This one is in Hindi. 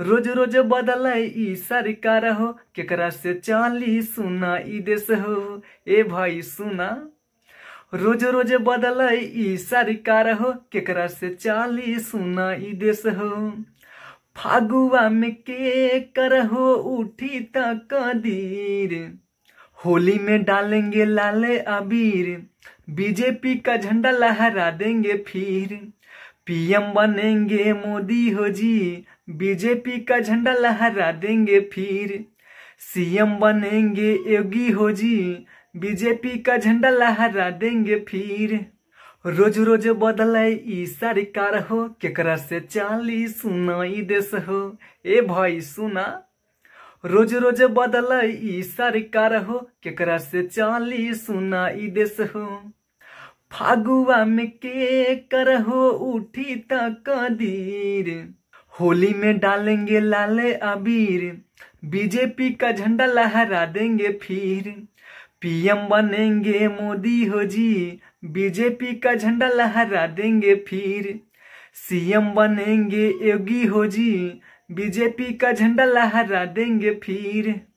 रोज रोज बदल सरकार हो केकरा से चाली सुना ई देश हो ए भाई सुना रोज रोज बदल सरकार हो केकरा से चाली सुना ई देश हो फागुआ में के कर हो उठी तक दीर होली में डालेंगे लाल अबीर बीजेपी का झंडा लहरा देंगे फिर पीएम बनेंगे मोदी हो जी बीजेपी का झंडा लहरा देंगे फिर सीएम बनेंगे योगी हो जी बीजेपी का झंडा लहरा देंगे फिर रोज रोज बदल ई सरकार हो केकरा से चाली सुना ई देश हो ए भाई सुना रोज रोज बदल ई सरकार हो केकरा से चाली सुना ई देश हो फागुआ में के करहो उठी तक दीर होली में डालेंगे लाले अबीर बीजेपी का झंडा लहरा देंगे फिर पीएम बनेंगे मोदी हो जी बीजेपी का झंडा लहरा देंगे फिर सीएम बनेंगे योगी हो जी बीजेपी का झंडा लहरा देंगे फिर